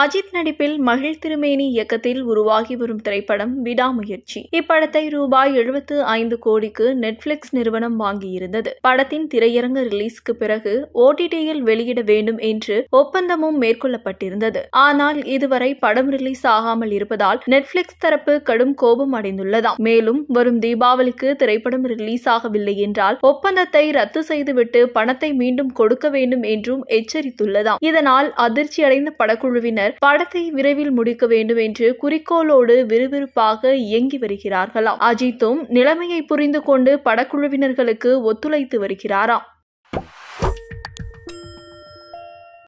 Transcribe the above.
அஜித் நடிப்பில் மகிழ் திருமேனி இயக்கத்தில் உருவாகி வரும் திரைப்படம் விடாமுயற்சி இப்படத்தை ரூபாய் எழுபத்து ஐந்து கோடிக்கு நெட்ஃபிளிக்ஸ் நிறுவனம் வாங்கியிருந்தது படத்தின் திரையரங்கு ரிலீஸ்க்கு பிறகு ஓடிடியில் வெளியிட வேண்டும் என்று ஒப்பந்தமும் மேற்கொள்ளப்பட்டிருந்தது ஆனால் இதுவரை படம் ரிலீஸ் ஆகாமல் இருப்பதால் நெட்ஃபிளிக்ஸ் தரப்பு கடும் கோபம் அடைந்துள்ளதாம் மேலும் வரும் தீபாவளிக்கு திரைப்படம் ரிலீஸ் ஆகவில்லை என்றால் ஒப்பந்தத்தை ரத்து செய்துவிட்டு பணத்தை மீண்டும் கொடுக்க வேண்டும் என்றும் எச்சரித்துள்ளதாம் இதனால் அதிர்ச்சியடைந்த படக்குழுவினர் இயக்குனர் படத்தை விரைவில் முடிக்க வேண்டும் என்று குறிக்கோளோடு விறுவிறுப்பாக இயங்கி வருகிறார்களாம் அஜித்தும் நிலைமையை புரிந்து கொண்டு படக்குழுவினர்களுக்கு ஒத்துழைத்து வருகிறாராம்